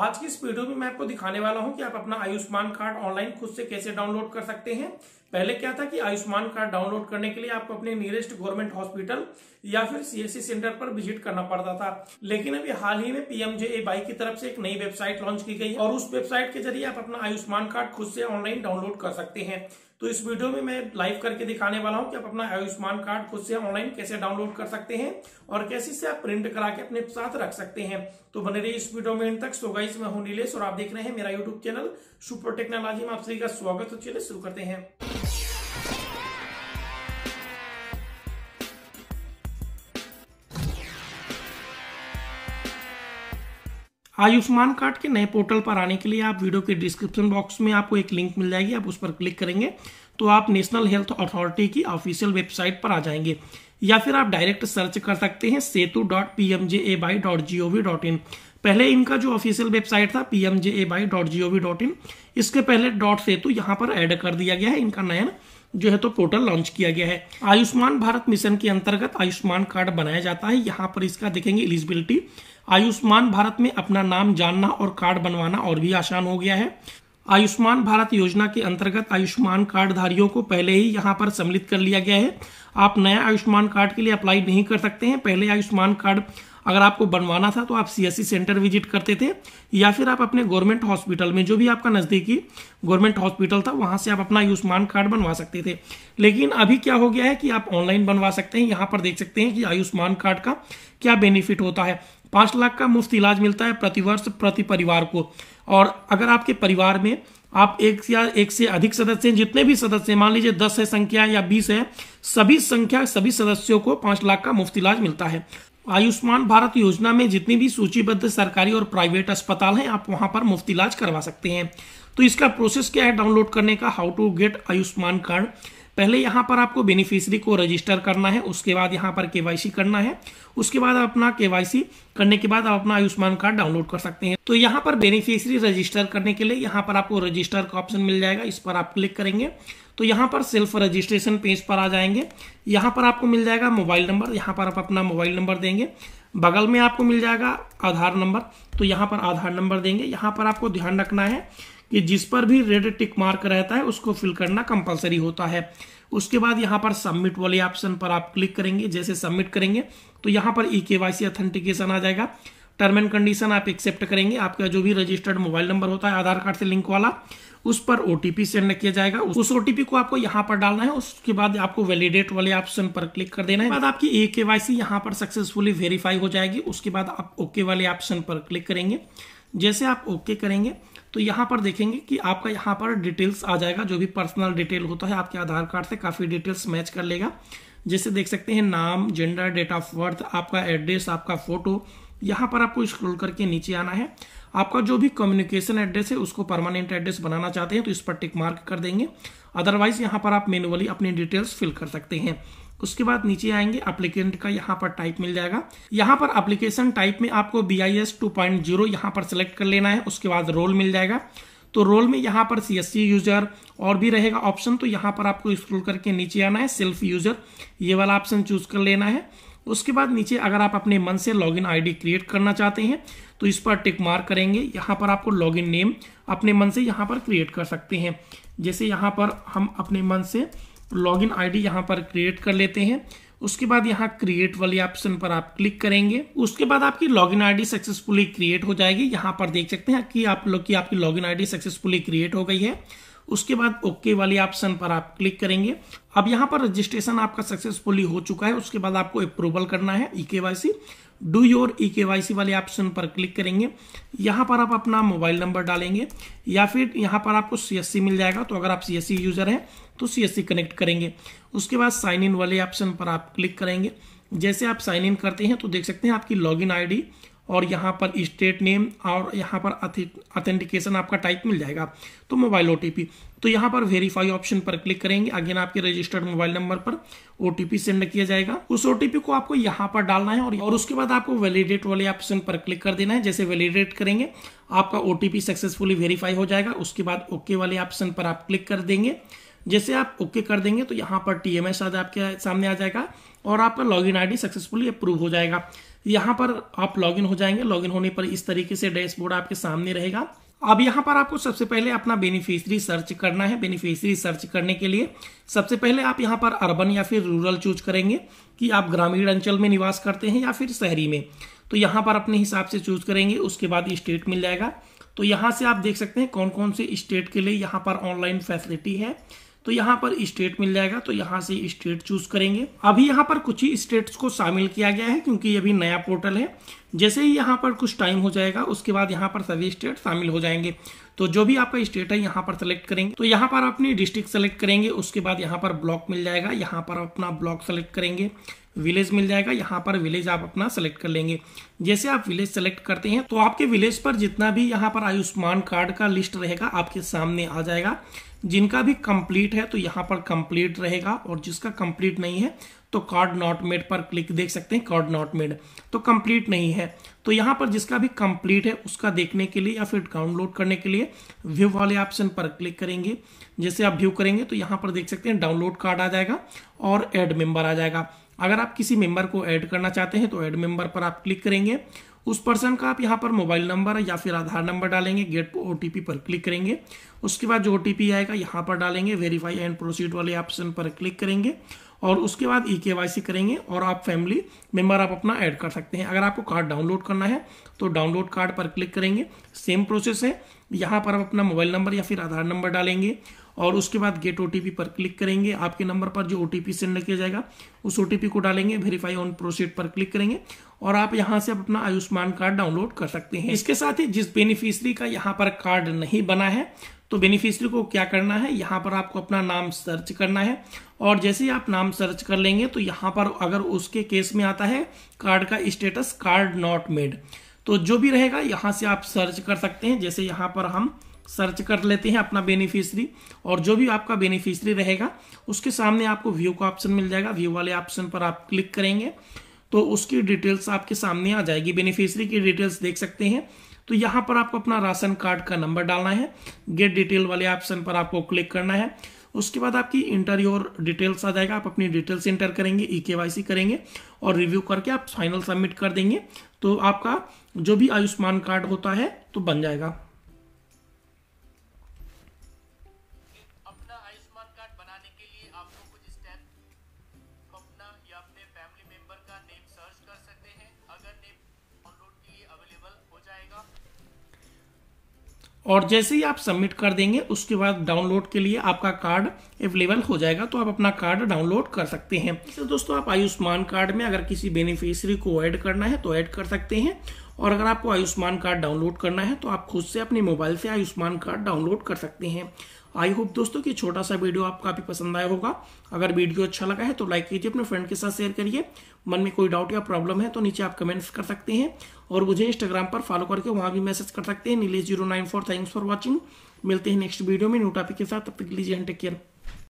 आज की इस वीडियो में मैं आपको दिखाने वाला हूं कि आप अपना आयुष्मान कार्ड ऑनलाइन खुद से कैसे डाउनलोड कर सकते हैं पहले क्या था कि आयुष्मान कार्ड डाउनलोड करने के लिए आपको अपने नियरेस्ट गवर्नमेंट हॉस्पिटल या फिर सीएससी सेंटर पर विजिट करना पड़ता था लेकिन अभी हाल ही में पीएमजेए बाई की तरफ से एक नई वेबसाइट लॉन्च की गई और उस वेबसाइट के जरिए आप अपना आयुष्मान कार्ड खुद से ऑनलाइन डाउनलोड कर सकते हैं तो इस वीडियो में मैं लाइव करके दिखाने वाला हूं कि आप अपना आयुष्मान कार्ड खुद से ऑनलाइन कैसे डाउनलोड कर सकते हैं और कैसे से आप प्रिंट करा के अपने साथ रख सकते हैं तो बने रहिए इस वीडियो में इन तक सो गाइस मैं हूं नीलेश और आप देख रहे हैं मेरा यूट्यूब चैनल सुपर टेक्नोलॉजी में आप सभी का स्वागत है चलिए शुरू करते हैं आयुष्मान कार्ड के नए पोर्टल पर आने के लिए आप वीडियो के डिस्क्रिप्शन बॉक्स में आपको एक लिंक मिल जाएगी आप उस पर क्लिक करेंगे तो आप नेशनल हेल्थ अथॉरिटी की ऑफिशियल वेबसाइट पर आ जाएंगे या फिर आप डायरेक्ट सर्च कर सकते हैं Setu dot P by dot G O V dot in पहले इनका जो ऑफिशियल वेबसाइट था P M J A by dot G dot in इसके पहले डॉट सेतु यहाँ पर एड कर दिया गया है इनका नया जो है तो पोर्टल लॉन्च किया गया है आयुष्मान भारत मिशन के अंतर्गत आयुष्मान कार्ड बनाया जाता है यहाँ पर इसका देखेंगे एलिजिबिलिटी आयुष्मान भारत में अपना नाम जानना और कार्ड बनवाना और भी आसान हो गया है आयुष्मान भारत योजना के अंतर्गत आयुष्मान कार्ड धारियों को पहले ही यहाँ पर सम्मिलित कर लिया गया है आप नया आयुष्मान कार्ड के लिए अप्लाई नहीं कर सकते हैं पहले आयुष्मान कार्ड अगर आपको बनवाना था तो आप सीएससी सेंटर विजिट करते थे या फिर आप अपने गवर्नमेंट हॉस्पिटल में जो भी आपका नज़दीकी गवर्नमेंट हॉस्पिटल था वहाँ से आप अपना आयुष्मान कार्ड बनवा सकते थे लेकिन अभी क्या हो गया है कि आप ऑनलाइन बनवा सकते हैं यहाँ पर देख सकते हैं कि आयुष्मान कार्ड का क्या बेनिफिट होता है पाँच लाख का मुफ्त इलाज मिलता है प्रतिवर्ष प्रति परिवार को और अगर आपके परिवार में आप एक या एक से अधिक सदस्य हैं जितने भी सदस्य हैं मान लीजिए दस है संख्या या बीस है सभी संख्या सभी सदस्यों को पाँच लाख का मुफ्त इलाज मिलता है आयुष्मान भारत योजना में जितनी भी सूचीबद्ध सरकारी और प्राइवेट अस्पताल हैं आप वहां पर मुफ्त इलाज करवा सकते हैं तो इसका प्रोसेस क्या है डाउनलोड करने का how to get Ayushman card पहले यहाँ पर आपको बेनिफिशियरी को रजिस्टर करना है उसके बाद यहाँ पर केवाईसी करना है उसके बाद अपना केवाईसी करने के बाद आप अपना आयुष्मान कार्ड डाउनलोड कर सकते हैं तो यहाँ पर बेनिफिशियरी रजिस्टर करने के लिए यहाँ पर आपको रजिस्टर का ऑप्शन मिल जाएगा इस पर आप क्लिक करेंगे तो यहाँ पर सेल्फ रजिस्ट्रेशन पेज पर आ जाएंगे यहाँ पर आपको मिल जाएगा मोबाइल नंबर यहाँ पर आप अपना मोबाइल नंबर देंगे बगल में आपको मिल जाएगा आधार नंबर तो यहाँ पर आधार नंबर देंगे यहाँ पर आपको ध्यान रखना है कि जिस पर भी रेड टिक मार्क रहता है उसको फिल करना कंपलसरी होता है उसके बाद यहाँ पर सबमिट वाले ऑप्शन पर आप क्लिक करेंगे जैसे सबमिट करेंगे तो यहाँ पर ई के वाई सी आ जाएगा टर्म एंड कंडीशन आप एक्सेप्ट करेंगे आपका जो भी रजिस्टर्ड मोबाइल नंबर होता है आधार कार्ड से लिंक वाला उस पर ओटीपी सेंड किया जाएगा उस ओटीपी को आपको यहाँ पर डालना है उसके बाद आपको वैलिडेट वाले ऑप्शन पर क्लिक कर देना है बाद आपकी ए के वाई सी यहाँ पर सक्सेसफुली वेरीफाई हो जाएगी उसके बाद आप ओके वाले ऑप्शन पर क्लिक करेंगे जैसे आप ओके करेंगे तो यहाँ पर देखेंगे कि आपका यहाँ पर डिटेल्स आ जाएगा जो भी पर्सनल डिटेल होता है आपके आधार कार्ड से काफ़ी डिटेल्स मैच कर लेगा जैसे देख सकते हैं नाम जेंडर डेट ऑफ बर्थ आपका एड्रेस आपका फोटो यहाँ पर आपको स्क्रोल करके नीचे आना है आपका जो भी कम्युनिकेशन एड्रेस है उसको परमानेंट एड्रेस बनाना चाहते हैं तो इस पर टिक मार्क कर देंगे अदरवाइज यहाँ पर आप मेनुअली अपनी डिटेल्स फिल कर सकते हैं उसके बाद नीचे आएंगे अप्लीकेंट का यहाँ पर टाइप मिल जाएगा यहाँ पर अप्लीकेशन टाइप में आपको B I S two point zero यहाँ पर सेलेक्ट कर लेना है उसके बाद रोल मिल जाएगा तो रोल में यहाँ पर सी एस सी यूजर और भी रहेगा ऑप्शन तो यहाँ पर आपको स्क्रोल करके नीचे आना है सेल्फ यूजर ये वाला ऑप्शन चूज कर लेना है उसके बाद नीचे अगर आप अपने मन से लॉगिन आईडी क्रिएट करना चाहते हैं तो इस पर टिक मार करेंगे यहाँ पर आपको इन नेम अपने मन से यहाँ पर क्रिएट कर सकते हैं जैसे यहाँ पर हम अपने मन से लॉग इन आई डी यहाँ पर क्रिएट कर लेते हैं उसके बाद यहाँ क्रिएट वाले ऑप्शन पर आप क्लिक करेंगे उसके बाद आपकी log I D successfully create हो जाएगी यहाँ पर देख सकते हैं कि आप लोग की आपकी log I D successfully create हो गई है उसके बाद ओके वाले ऑप्शन पर आप क्लिक करेंगे अब यहाँ पर रजिस्ट्रेशन आपका सक्सेसफुली हो चुका है उसके बाद आपको अप्रूवल करना है E K Y C do your E K Y सी वाले ऑप्शन पर क्लिक करेंगे यहाँ पर आप अपना मोबाइल नंबर डालेंगे या फिर यहाँ पर आपको सी एस सी मिल जाएगा तो अगर आप सी एस सी यूज़र हैं तो सी एस सी कनेक्ट करेंगे उसके बाद साइन इन वाले ऑप्शन पर आप क्लिक करेंगे जैसे आप साइन इन करते हैं तो देख सकते हैं आपकी लॉग इन आई डी और यहाँ पर स्टेट नेम और यहाँ पर अथेंटिकेशन आपका टाइप मिल जाएगा तो मोबाइल ओ तो यहाँ पर वेरीफाई ऑप्शन पर क्लिक करेंगे अगेन आपके रजिस्टर्ड मोबाइल नंबर पर ओ सेंड किया जाएगा उस ओ को आपको यहाँ पर डालना है और, और उसके बाद आपको वैलिडेट वाले ऑप्शन पर क्लिक कर देना है जैसे वैलिडेट करेंगे आपका ओ सक्सेसफुली वेरीफाई हो जाएगा उसके बाद ओके वाले ऑप्शन पर आप क्लिक कर देंगे जैसे आप ओके कर देंगे तो यहाँ पर टी एम आपके सामने आ जाएगा और आपका लॉग इन सक्सेसफुली अप्रूव हो जाएगा यहाँ पर आप लॉगिन हो जाएंगे लॉगिन होने पर इस तरीके से डैशबोर्ड आपके सामने रहेगा अब यहाँ पर आपको सबसे पहले अपना बेनिफिशरी सर्च करना है बेनिफिशरी सर्च करने के लिए सबसे पहले आप यहाँ पर अर्बन या फिर रूरल चूज करेंगे कि आप ग्रामीण अंचल में निवास करते हैं या फिर शहरी में तो यहाँ पर अपने हिसाब से चूज करेंगे उसके बाद स्टेट मिल जाएगा तो यहाँ से आप देख सकते हैं कौन कौन से स्टेट के लिए यहाँ पर ऑनलाइन फैसिलिटी है तो यहाँ पर स्टेट मिल जाएगा तो यहाँ से स्टेट चूज करेंगे अभी यहाँ पर कुछ ही स्टेट्स को शामिल किया गया है क्योंकि अभी नया पोर्टल है जैसे ही यहाँ पर कुछ टाइम हो जाएगा उसके बाद यहाँ पर सभी स्टेट शामिल हो जाएंगे तो जो भी आपका स्टेट है यहाँ पर सेलेक्ट करेंगे तो यहाँ पर अपनी डिस्ट्रिक्ट सेलेक्ट करेंगे उसके बाद यहाँ पर ब्लॉक मिल जाएगा यहाँ पर अपना ब्लॉक सेलेक्ट करेंगे विलेज मिल जाएगा यहाँ पर विलेज आप अपना सेलेक्ट कर लेंगे जैसे आप विलेज सेलेक्ट करते हैं तो आपके विलेज पर जितना भी यहाँ पर आयुष्मान कार्ड का लिस्ट रहेगा आपके सामने आ जाएगा जिनका भी कंप्लीट है तो यहाँ पर कंप्लीट रहेगा और जिसका कंप्लीट नहीं है तो कार्ड नॉट मेड पर क्लिक देख सकते हैं कार्ड नॉट मेड तो कंप्लीट नहीं है तो यहाँ पर जिसका भी कंप्लीट है उसका देखने के लिए या फिर डाउनलोड करने के लिए व्यू वाले ऑप्शन पर क्लिक करेंगे जैसे आप व्यू करेंगे तो यहाँ पर देख सकते हैं डाउनलोड कार्ड आ जाएगा और एड मेंबर आ जाएगा अगर आप किसी मेंबर को ऐड करना चाहते हैं तो ऐड मेंबर पर आप क्लिक करेंगे उस पर्सन का आप यहाँ पर मोबाइल नंबर या फिर आधार नंबर डालेंगे गेट ओ पर क्लिक करेंगे उसके बाद जो ओ आएगा यहाँ पर डालेंगे वेरीफाई एंड प्रोसीड वाले ऑप्शन पर क्लिक करेंगे और उसके बाद ई e के करेंगे और आप फैमिली मेंबर आप अपना ऐड कर सकते हैं अगर आपको कार्ड डाउनलोड करना है तो डाउनलोड कार्ड पर क्लिक करेंगे सेम प्रोसेस है यहाँ पर हम अपना मोबाइल नंबर या फिर आधार नंबर डालेंगे और उसके बाद गेट ओ पर क्लिक करेंगे आपके नंबर पर जो ओ सेंड किया जाएगा उस ओ को डालेंगे वेरीफाई ऑन प्रोसीड पर क्लिक करेंगे और आप यहाँ से अपना आयुष्मान कार्ड डाउनलोड कर सकते हैं इसके साथ ही जिस बेनिफिशरी का यहाँ पर कार्ड नहीं बना है तो बेनिफिशरी को क्या करना है यहाँ पर आपको अपना नाम सर्च करना है और जैसे ही आप नाम सर्च कर लेंगे तो यहाँ पर अगर उसके केस में आता है कार्ड का स्टेटस कार्ड नॉट मेड तो जो भी रहेगा यहाँ से आप सर्च कर सकते हैं जैसे यहाँ पर हम सर्च कर लेते हैं अपना बेनिफिशरी और जो भी आपका बेनिफिशरी रहेगा उसके सामने आपको व्यू का ऑप्शन मिल जाएगा व्यू वाले ऑप्शन पर आप क्लिक करेंगे तो उसकी डिटेल्स आपके सामने आ जाएगी बेनिफिशरी की डिटेल्स देख सकते हैं तो यहाँ पर आपको अपना राशन कार्ड का नंबर डालना है गेट डिटेल वाले ऑप्शन पर आपको क्लिक करना है उसके बाद आपकी इंटर योर डिटेल्स आ जाएगा आप अपनी डिटेल्स इंटर करेंगे ई e के करेंगे और रिव्यू करके आप फाइनल सबमिट कर देंगे तो आपका जो भी आयुष्मान कार्ड होता है तो बन जाएगा और जैसे ही आप सबमिट कर देंगे उसके बाद डाउनलोड के लिए आपका कार्ड अवेलेबल हो जाएगा तो आप अपना कार्ड डाउनलोड कर सकते हैं तो दोस्तों आप आयुष्मान कार्ड में अगर किसी बेनिफिशियरी को ऐड करना है तो ऐड कर सकते हैं और अगर आपको आयुष्मान कार्ड डाउनलोड करना है तो आप खुद से अपने मोबाइल से आयुष्मान कार्ड डाउनलोड कर सकते हैं आई होप दोस्तों कि छोटा सा वीडियो आपको काफी पसंद आया होगा अगर वीडियो अच्छा लगा है तो लाइक कीजिए अपने फ्रेंड के साथ शेयर करिए मन में कोई डाउट या प्रॉब्लम है तो नीचे आप कमेंट्स कर सकते हैं और मुझे इंस्टाग्राम पर फॉलो करके वहां भी मैसेज कर सकते हैं नीले zero nine four thanks for watching मिलते हैं नेक्स्ट वीडियो में न्यू टॉपिक के साथ तब तक लीजिए टेक केयर